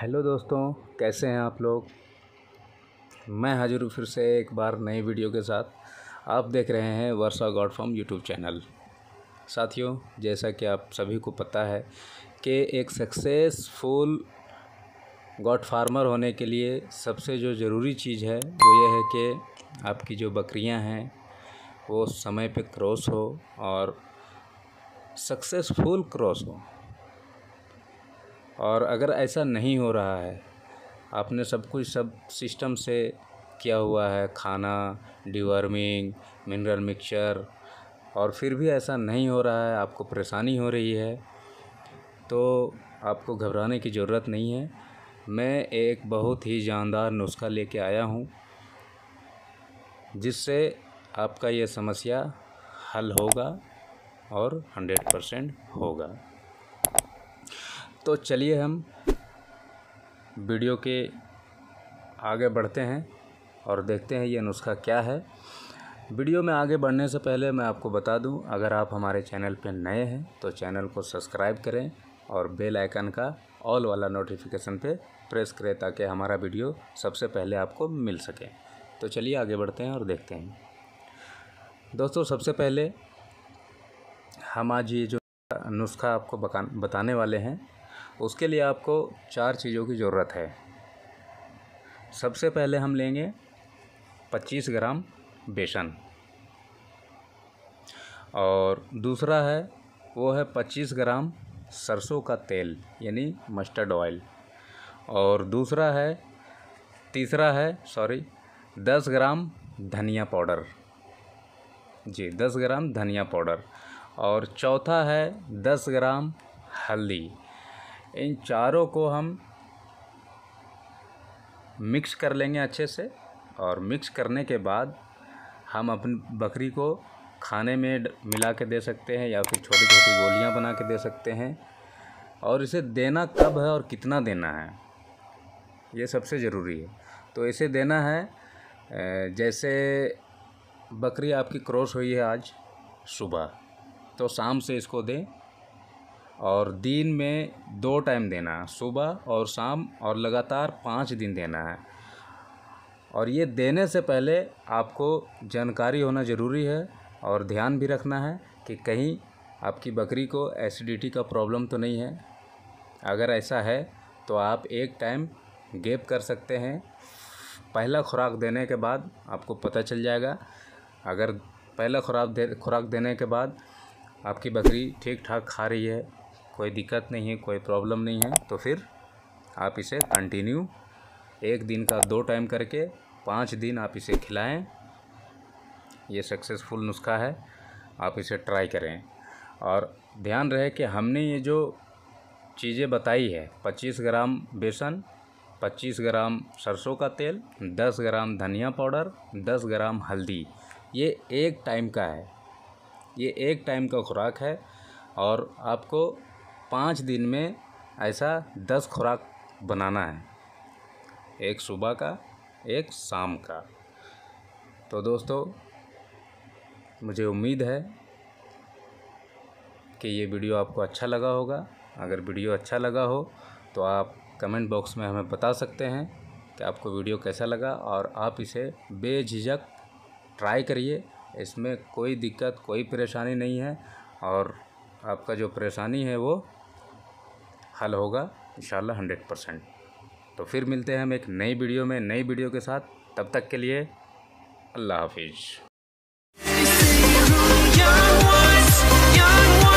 hello दोस्तों कैसे हैं आप लोग मैं हाजिर हूँ फिर से एक बार नई वीडियो के साथ आप देख रहे हैं Varsha god form YouTube channel साथियों जैसा कि आप सभी को पता है कि एक सक्सेसफुल गॉड फार्मर होने के लिए सबसे जो ज़रूरी चीज़ है वो ये है कि आपकी जो बकरियां हैं वो समय पे क्रॉस हो और सक्सेसफुल क्रॉस हो और अगर ऐसा नहीं हो रहा है आपने सब कुछ सब सिस्टम से किया हुआ है खाना डिवर्मिंग मिनरल मिक्सचर और फिर भी ऐसा नहीं हो रहा है आपको परेशानी हो रही है तो आपको घबराने की ज़रूरत नहीं है मैं एक बहुत ही जानदार नुस्खा लेके आया हूँ जिससे आपका ये समस्या हल होगा और हंड्रेड परसेंट होगा तो चलिए हम वीडियो के आगे बढ़ते हैं और देखते हैं ये नुस्खा क्या है वीडियो में आगे बढ़ने से पहले मैं आपको बता दूं अगर आप हमारे चैनल पर नए हैं तो चैनल को सब्सक्राइब करें और बेल आइकन का ऑल वाला नोटिफिकेशन पे प्रेस करें ताकि हमारा वीडियो सबसे पहले आपको मिल सके तो चलिए आगे बढ़ते हैं और देखते हैं दोस्तों सबसे पहले हम आज ये जो नुस्खा आपको बताने वाले हैं उसके लिए आपको चार चीज़ों की ज़रूरत है सबसे पहले हम लेंगे पच्चीस ग्राम बेसन और दूसरा है वो है पच्चीस ग्राम सरसों का तेल यानी मस्टर्ड ऑयल और दूसरा है तीसरा है सॉरी दस ग्राम धनिया पाउडर जी दस ग्राम धनिया पाउडर और चौथा है दस ग्राम हल्दी इन चारों को हम मिक्स कर लेंगे अच्छे से और मिक्स करने के बाद हम अपनी बकरी को खाने में मिला के दे सकते हैं या फिर छोटी छोटी गोलियां बना के दे सकते हैं और इसे देना कब है और कितना देना है ये सबसे ज़रूरी है तो इसे देना है जैसे बकरी आपकी क्रॉस हुई है आज सुबह तो शाम से इसको दें और दिन में दो टाइम देना सुबह और शाम और लगातार पाँच दिन देना है और ये देने से पहले आपको जानकारी होना ज़रूरी है और ध्यान भी रखना है कि कहीं आपकी बकरी को एसिडिटी का प्रॉब्लम तो नहीं है अगर ऐसा है तो आप एक टाइम गेप कर सकते हैं पहला खुराक देने के बाद आपको पता चल जाएगा अगर पहला खुराक दे खुराक देने के बाद आपकी बकरी ठीक ठाक खा रही है कोई दिक्कत नहीं है कोई प्रॉब्लम नहीं है तो फिर आप इसे कंटिन्यू एक दिन का दो टाइम करके पाँच दिन आप इसे खिलाएं ये सक्सेसफुल नुस्खा है आप इसे ट्राई करें और ध्यान रहे कि हमने ये जो चीज़ें बताई है पच्चीस ग्राम बेसन पच्चीस ग्राम सरसों का तेल दस ग्राम धनिया पाउडर दस ग्राम हल्दी ये एक टाइम का है ये एक टाइम का खुराक है और आपको पाँच दिन में ऐसा दस खुराक बनाना है एक सुबह का एक शाम का तो दोस्तों मुझे उम्मीद है कि ये वीडियो आपको अच्छा लगा होगा अगर वीडियो अच्छा लगा हो तो आप कमेंट बॉक्स में हमें बता सकते हैं कि आपको वीडियो कैसा लगा और आप इसे बेझिझक ट्राई करिए इसमें कोई दिक्कत कोई परेशानी नहीं है और आपका जो परेशानी है वो हल होगा इन हंड्रेड परसेंट तो फिर मिलते हैं हम एक नई वीडियो में नई वीडियो के साथ तब तक के लिए अल्लाह हाफिज़